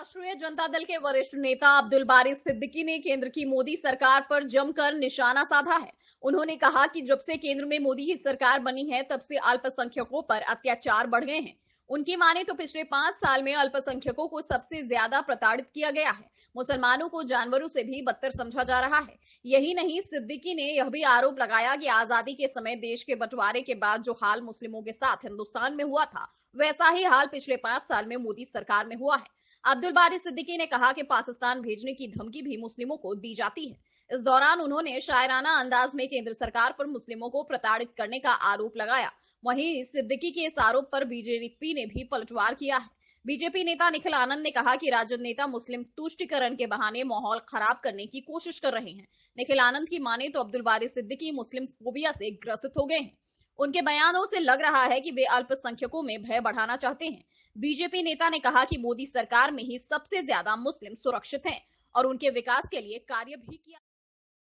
राष्ट्रीय जनता दल के वरिष्ठ नेता अब्दुल बारी सिद्दीकी ने केंद्र की मोदी सरकार पर जमकर निशाना साधा है उन्होंने कहा कि जब से केंद्र में मोदी की सरकार बनी है तब से अल्पसंख्यकों पर अत्याचार बढ़ गए हैं उनकी माने तो पिछले पांच साल में अल्पसंख्यकों को सबसे ज्यादा प्रताड़ित किया गया है मुसलमानों को जानवरों से भी बदतर समझा जा रहा है यही नहीं सिद्दीकी ने यह भी आरोप लगाया कि आजादी के समय देश के बंटवारे के बाद जो हाल मुस्लिमों के साथ हिंदुस्तान में हुआ था वैसा ही हाल पिछले पांच साल में मोदी सरकार में हुआ है अब्दुल बारी सिद्दीकी ने कहा कि पाकिस्तान भेजने की धमकी भी मुस्लिमों को दी जाती है इस दौरान उन्होंने शायराना अंदाज में केंद्र सरकार पर मुस्लिमों को प्रताड़ित करने का आरोप लगाया वहीं सिद्दीकी के इस आरोप पर बीजेपी ने भी पलटवार किया है बीजेपी नेता निखिल आनंद ने कहा कि राजद नेता मुस्लिम तुष्टिकरण के बहाने माहौल खराब करने की कोशिश कर रहे हैं निखिल आनंद की माने तो अब्दुल बारी सिद्दीकी मुस्लिम फोबिया से ग्रसित हो गए हैं उनके बयानों से लग रहा है कि वे अल्पसंख्यकों में भय बढ़ाना चाहते हैं बीजेपी नेता ने कहा कि मोदी सरकार में ही सबसे ज्यादा मुस्लिम सुरक्षित हैं और उनके विकास के लिए कार्य भी किया